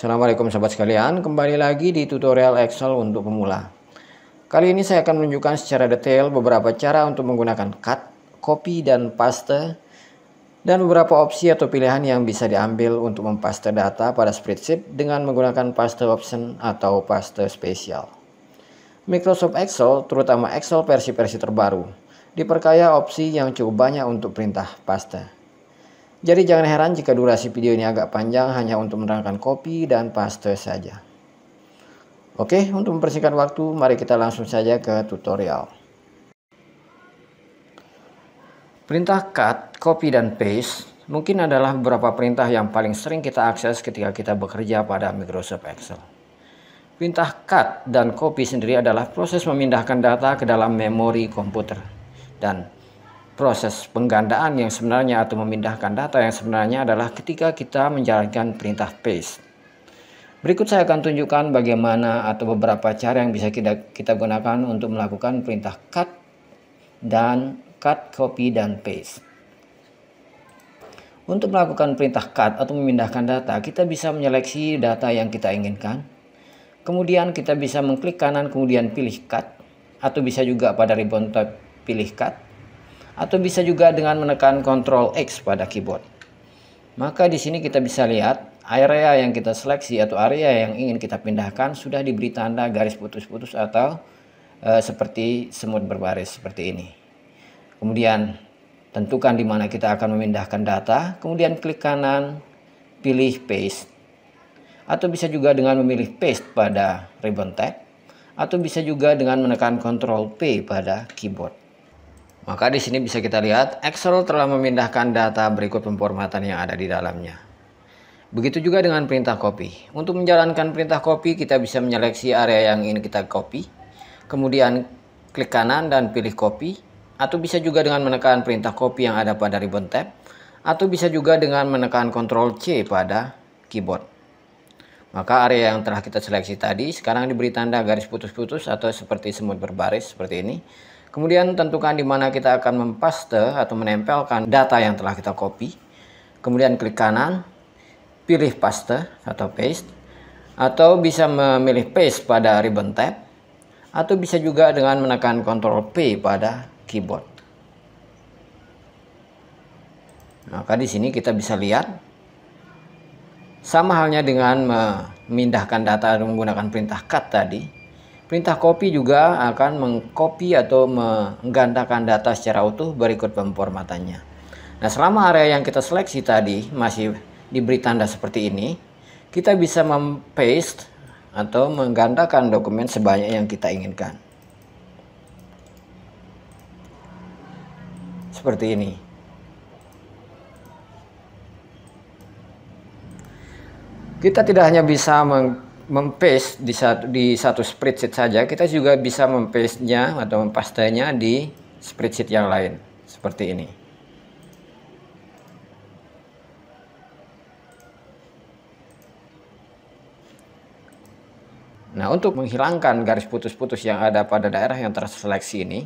Assalamualaikum sahabat sekalian, kembali lagi di tutorial Excel untuk pemula. Kali ini saya akan menunjukkan secara detail beberapa cara untuk menggunakan cut, copy, dan paste, dan beberapa opsi atau pilihan yang bisa diambil untuk mempaste data pada spreadsheet dengan menggunakan paste option atau paste spesial. Microsoft Excel, terutama Excel versi-versi terbaru, diperkaya opsi yang cukup banyak untuk perintah paste. Jadi jangan heran jika durasi video ini agak panjang hanya untuk menerangkan kopi dan paste saja. Oke, untuk mempersingkat waktu, mari kita langsung saja ke tutorial. Perintah cut, copy, dan paste mungkin adalah beberapa perintah yang paling sering kita akses ketika kita bekerja pada Microsoft Excel. Perintah cut dan copy sendiri adalah proses memindahkan data ke dalam memori komputer. Dan proses penggandaan yang sebenarnya atau memindahkan data yang sebenarnya adalah ketika kita menjalankan perintah paste. Berikut saya akan tunjukkan bagaimana atau beberapa cara yang bisa kita, kita gunakan untuk melakukan perintah cut dan cut, copy, dan paste. Untuk melakukan perintah cut atau memindahkan data, kita bisa menyeleksi data yang kita inginkan. Kemudian kita bisa mengklik kanan kemudian pilih cut atau bisa juga pada ribbon tab pilih cut atau bisa juga dengan menekan Ctrl X pada keyboard. Maka di sini kita bisa lihat area yang kita seleksi atau area yang ingin kita pindahkan sudah diberi tanda garis putus-putus atau e, seperti semut berbaris seperti ini. Kemudian tentukan di mana kita akan memindahkan data, kemudian klik kanan, pilih paste. Atau bisa juga dengan memilih paste pada ribbon tab, atau bisa juga dengan menekan Ctrl P pada keyboard. Maka di sini bisa kita lihat Excel telah memindahkan data berikut pemformatan yang ada di dalamnya. Begitu juga dengan perintah copy. Untuk menjalankan perintah copy kita bisa menyeleksi area yang ingin kita copy. Kemudian klik kanan dan pilih copy. Atau bisa juga dengan menekan perintah copy yang ada pada ribbon tab. Atau bisa juga dengan menekan Ctrl C pada keyboard. Maka area yang telah kita seleksi tadi sekarang diberi tanda garis putus-putus atau seperti semut berbaris seperti ini. Kemudian tentukan di mana kita akan mempaste atau menempelkan data yang telah kita copy. Kemudian klik kanan, pilih paste atau paste, atau bisa memilih paste pada ribbon tab, atau bisa juga dengan menekan Ctrl P pada keyboard. Maka di sini kita bisa lihat sama halnya dengan memindahkan data menggunakan perintah cut tadi Perintah copy juga akan mengcopy atau menggantakan data secara utuh berikut pemformatannya. Nah, selama area yang kita seleksi tadi masih diberi tanda seperti ini, kita bisa mempaste atau menggantakan dokumen sebanyak yang kita inginkan. Seperti ini. Kita tidak hanya bisa meng mempaste di satu di satu spreadsheet saja kita juga bisa mempaste-nya atau mempastenya di spreadsheet yang lain seperti ini. Nah, untuk menghilangkan garis putus-putus yang ada pada daerah yang terseleksi ini,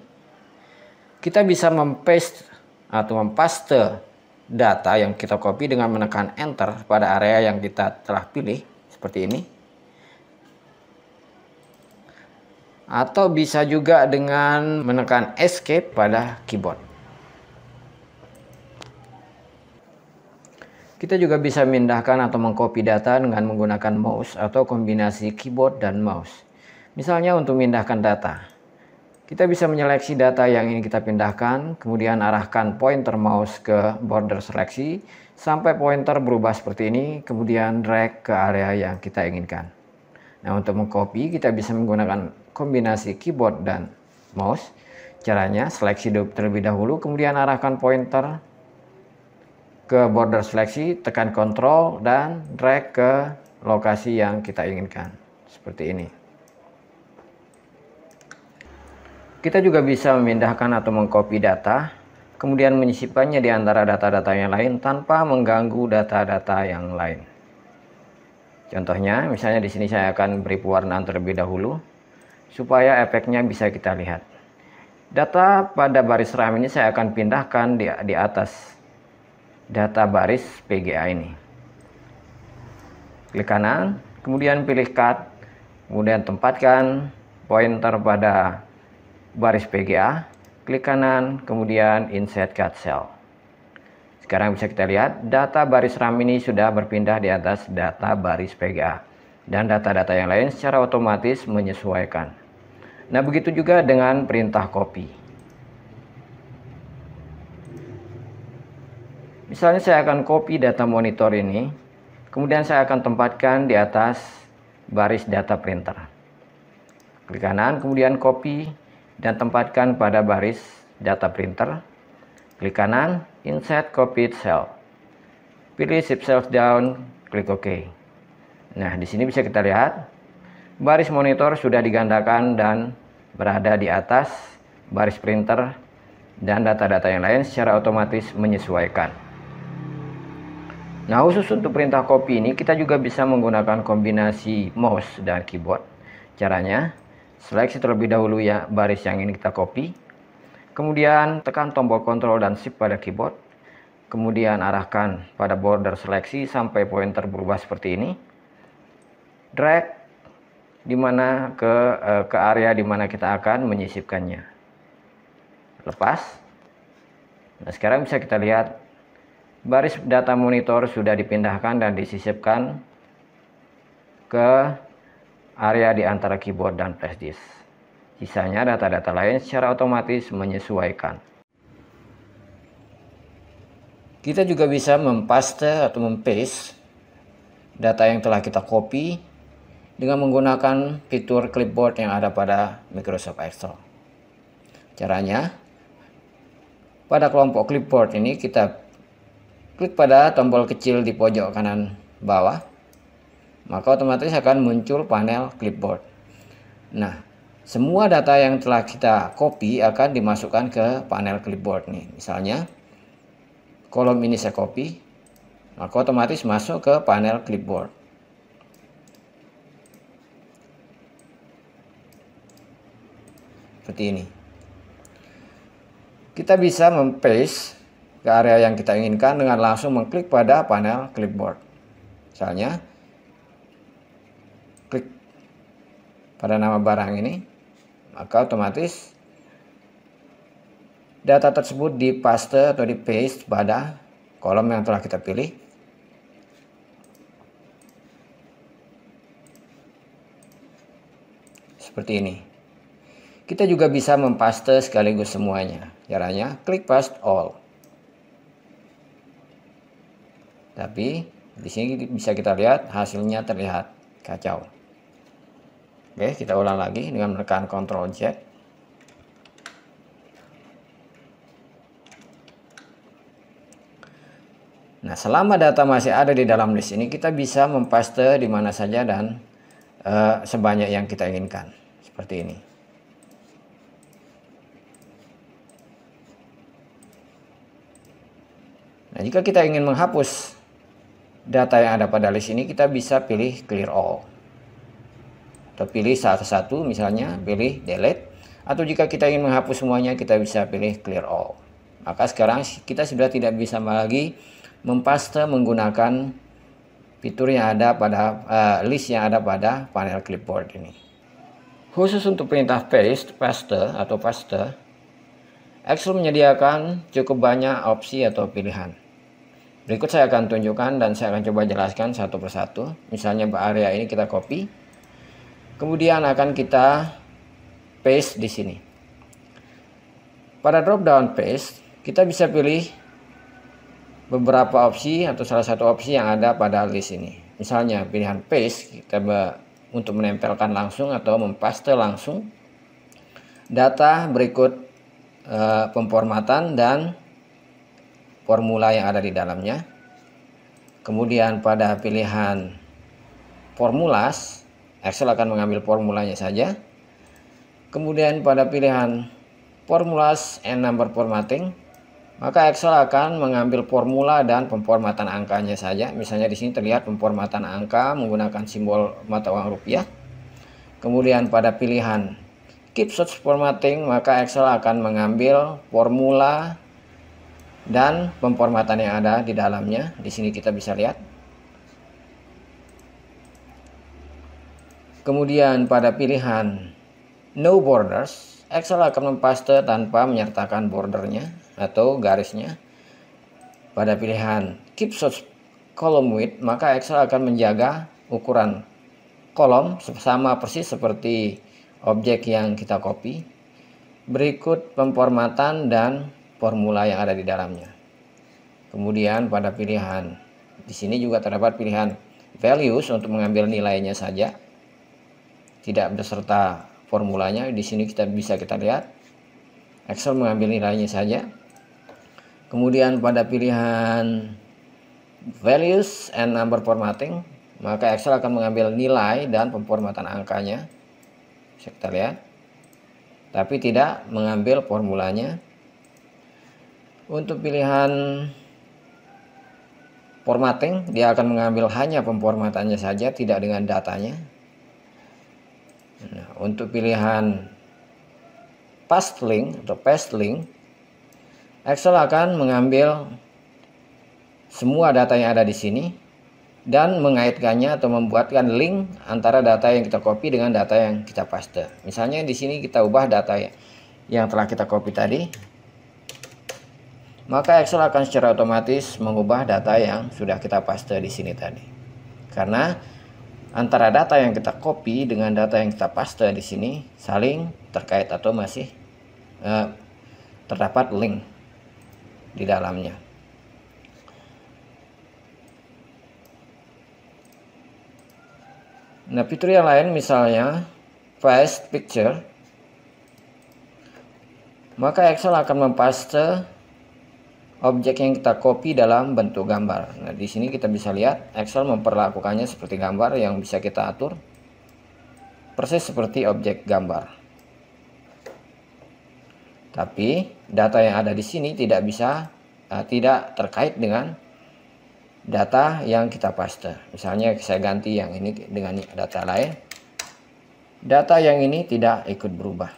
kita bisa mempaste atau mempaste data yang kita copy dengan menekan enter pada area yang kita telah pilih seperti ini. atau bisa juga dengan menekan escape pada keyboard. Kita juga bisa memindahkan atau mengcopy data dengan menggunakan mouse atau kombinasi keyboard dan mouse. Misalnya untuk memindahkan data. Kita bisa menyeleksi data yang ingin kita pindahkan, kemudian arahkan pointer mouse ke border seleksi, sampai pointer berubah seperti ini, kemudian drag ke area yang kita inginkan. Nah untuk mengcopy kita bisa menggunakan kombinasi keyboard dan mouse. Caranya seleksi terlebih dahulu, kemudian arahkan pointer ke border seleksi, tekan Ctrl dan drag ke lokasi yang kita inginkan. Seperti ini. Kita juga bisa memindahkan atau mengcopy data, kemudian menyisipkannya di antara data-data yang lain tanpa mengganggu data-data yang lain. Contohnya, misalnya di sini saya akan beri pewarnaan terlebih dahulu supaya efeknya bisa kita lihat. Data pada baris RAM ini saya akan pindahkan di, di atas data baris PGA ini. Klik kanan, kemudian pilih cut, kemudian tempatkan pointer pada baris PGA, klik kanan, kemudian insert cut cell. Sekarang bisa kita lihat data baris RAM ini sudah berpindah di atas data baris PGA dan data-data yang lain secara otomatis menyesuaikan. Nah, begitu juga dengan perintah copy. Misalnya saya akan copy data monitor ini, kemudian saya akan tempatkan di atas baris data printer. Klik kanan, kemudian copy dan tempatkan pada baris data printer. Klik kanan, insert copy cell. Pilih shift cells down, klik OK. Nah, di sini bisa kita lihat Baris monitor sudah digandakan dan berada di atas baris printer dan data-data yang lain secara otomatis menyesuaikan. Nah, khusus untuk perintah copy ini kita juga bisa menggunakan kombinasi mouse dan keyboard. Caranya, seleksi terlebih dahulu ya baris yang ingin kita copy. Kemudian tekan tombol kontrol dan shift pada keyboard. Kemudian arahkan pada border seleksi sampai pointer berubah seperti ini. Drag di mana ke eh, ke area di mana kita akan menyisipkannya. Lepas. Nah, sekarang bisa kita lihat baris data monitor sudah dipindahkan dan disisipkan ke area di antara keyboard dan flash disk. Sisanya data-data lain secara otomatis menyesuaikan. Kita juga bisa mempaste atau mempaste data yang telah kita copy dengan menggunakan fitur clipboard yang ada pada Microsoft Excel. Caranya, pada kelompok clipboard ini kita klik pada tombol kecil di pojok kanan bawah, maka otomatis akan muncul panel clipboard. Nah, semua data yang telah kita copy akan dimasukkan ke panel clipboard nih. Misalnya, kolom ini saya copy, maka otomatis masuk ke panel clipboard. seperti ini kita bisa mempaste ke area yang kita inginkan dengan langsung mengklik pada panel clipboard misalnya klik pada nama barang ini maka otomatis data tersebut dipaste atau dipaste pada kolom yang telah kita pilih seperti ini kita juga bisa mempaste sekaligus semuanya. Caranya klik paste all. Tapi di sini bisa kita lihat hasilnya terlihat kacau. Oke, kita ulang lagi dengan menekan Ctrl Z. Nah, selama data masih ada di dalam list ini, kita bisa mempaste di mana saja dan uh, sebanyak yang kita inginkan. Seperti ini. Nah, jika kita ingin menghapus data yang ada pada list ini, kita bisa pilih clear all. Atau pilih satu-satu misalnya, pilih delete. Atau jika kita ingin menghapus semuanya, kita bisa pilih clear all. Maka sekarang kita sudah tidak bisa lagi mempaste menggunakan fitur yang ada pada uh, list yang ada pada panel clipboard ini. Khusus untuk perintah paste, paste atau paste, Excel menyediakan cukup banyak opsi atau pilihan. Berikut saya akan tunjukkan dan saya akan coba jelaskan satu persatu. Misalnya area ini kita copy. Kemudian akan kita paste di sini. Pada drop down paste, kita bisa pilih beberapa opsi atau salah satu opsi yang ada pada list ini. Misalnya pilihan paste kita untuk menempelkan langsung atau mempaste langsung data berikut e, pemformatan dan formula yang ada di dalamnya. Kemudian pada pilihan formulas, Excel akan mengambil formulanya saja. Kemudian pada pilihan formulas and number formatting, maka Excel akan mengambil formula dan pemformatan angkanya saja. Misalnya di sini terlihat pemformatan angka menggunakan simbol mata uang rupiah. Kemudian pada pilihan keep search formatting, maka Excel akan mengambil formula dan pemformatan yang ada di dalamnya. Di sini kita bisa lihat. Kemudian pada pilihan No Borders, Excel akan mempaste tanpa menyertakan bordernya atau garisnya. Pada pilihan Keep Source Column Width, maka Excel akan menjaga ukuran kolom sama persis seperti objek yang kita copy. Berikut pemformatan dan formula yang ada di dalamnya. Kemudian pada pilihan, di sini juga terdapat pilihan values untuk mengambil nilainya saja, tidak beserta formulanya. Di sini kita bisa kita lihat Excel mengambil nilainya saja. Kemudian pada pilihan values and number formatting, maka Excel akan mengambil nilai dan pemformatan angkanya. Bisa kita lihat. Tapi tidak mengambil formulanya untuk pilihan formatting, dia akan mengambil hanya pemformatannya saja, tidak dengan datanya. Nah, untuk pilihan past link atau past link, Excel akan mengambil semua data yang ada di sini dan mengaitkannya atau membuatkan link antara data yang kita copy dengan data yang kita paste. Misalnya di sini kita ubah data yang telah kita copy tadi maka Excel akan secara otomatis mengubah data yang sudah kita paste di sini tadi. Karena antara data yang kita copy dengan data yang kita paste di sini saling terkait atau masih eh, terdapat link di dalamnya. Nah, fitur yang lain misalnya paste picture. Maka Excel akan mempaste objek yang kita copy dalam bentuk gambar. Nah, di sini kita bisa lihat Excel memperlakukannya seperti gambar yang bisa kita atur persis seperti objek gambar. Tapi data yang ada di sini tidak bisa uh, tidak terkait dengan data yang kita paste. Misalnya saya ganti yang ini dengan data lain. Data yang ini tidak ikut berubah.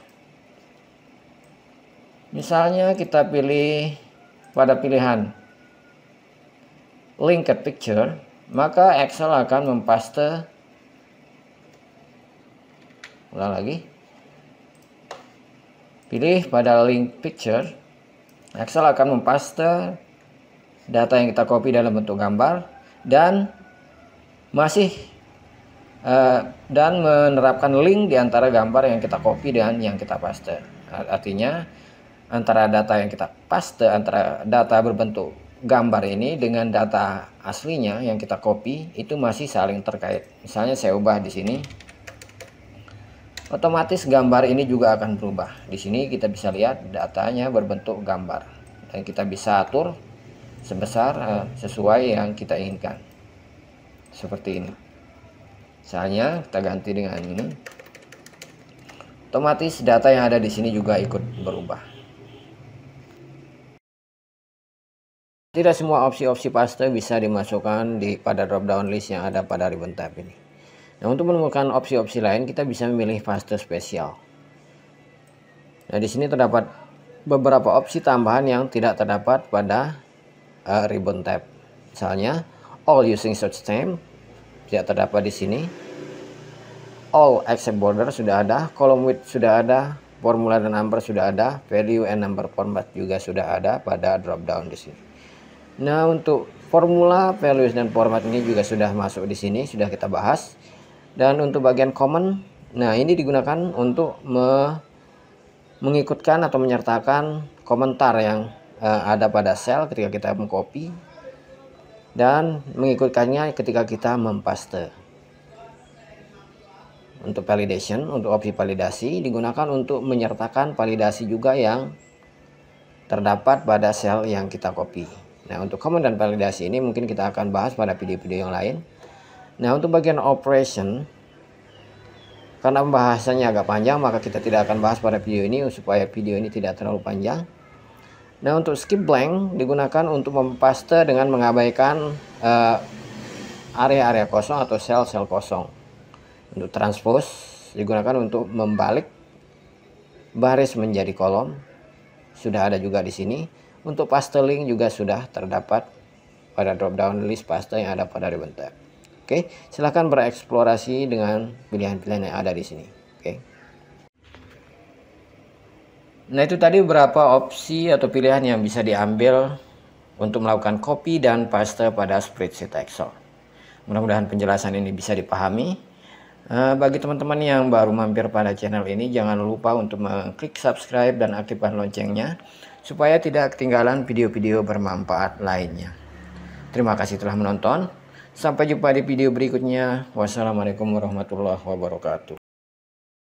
Misalnya kita pilih pada pilihan linked picture, maka Excel akan mempaste ulang lagi. Pilih pada link picture, Excel akan mempaste data yang kita copy dalam bentuk gambar dan masih uh, dan menerapkan link di antara gambar yang kita copy dan yang kita paste. Artinya antara data yang kita paste antara data berbentuk gambar ini dengan data aslinya yang kita copy itu masih saling terkait. Misalnya saya ubah di sini. Otomatis gambar ini juga akan berubah. Di sini kita bisa lihat datanya berbentuk gambar dan kita bisa atur sebesar uh, sesuai yang kita inginkan. Seperti ini. Misalnya kita ganti dengan ini. Otomatis data yang ada di sini juga ikut berubah. Tidak semua opsi-opsi paste bisa dimasukkan di pada drop-down list yang ada pada ribbon tab ini. Nah, untuk menemukan opsi-opsi lain, kita bisa memilih paste spesial. Nah, di sini terdapat beberapa opsi tambahan yang tidak terdapat pada uh, ribbon tab. Misalnya, all using search time tidak terdapat di sini. All except border sudah ada, column width sudah ada, formula dan number sudah ada, value and number format juga sudah ada pada drop down di sini. Nah, untuk formula, values, dan format ini juga sudah masuk di sini, sudah kita bahas. Dan untuk bagian common, nah ini digunakan untuk me mengikutkan atau menyertakan komentar yang uh, ada pada sel ketika kita mengcopy dan mengikutkannya ketika kita mempaste. Untuk validation, untuk opsi validasi digunakan untuk menyertakan validasi juga yang terdapat pada sel yang kita copy. Nah, untuk command dan validasi ini mungkin kita akan bahas pada video-video yang lain. Nah, untuk bagian operation, karena pembahasannya agak panjang, maka kita tidak akan bahas pada video ini supaya video ini tidak terlalu panjang. Nah, untuk skip blank digunakan untuk mempaste dengan mengabaikan eh, area-area uh, kosong atau sel-sel kosong. Untuk transpose digunakan untuk membalik baris menjadi kolom. Sudah ada juga di sini. Untuk paste link juga sudah terdapat pada drop-down list paste yang ada pada ribbon tab. Oke, silahkan bereksplorasi dengan pilihan-pilihan yang ada di sini. Oke. Nah itu tadi beberapa opsi atau pilihan yang bisa diambil untuk melakukan copy dan paste pada spreadsheet Excel. Mudah-mudahan penjelasan ini bisa dipahami. Eh, bagi teman-teman yang baru mampir pada channel ini, jangan lupa untuk mengklik subscribe dan aktifkan loncengnya supaya tidak ketinggalan video-video bermanfaat lainnya. Terima kasih telah menonton. Sampai jumpa di video berikutnya. Wassalamualaikum warahmatullahi wabarakatuh.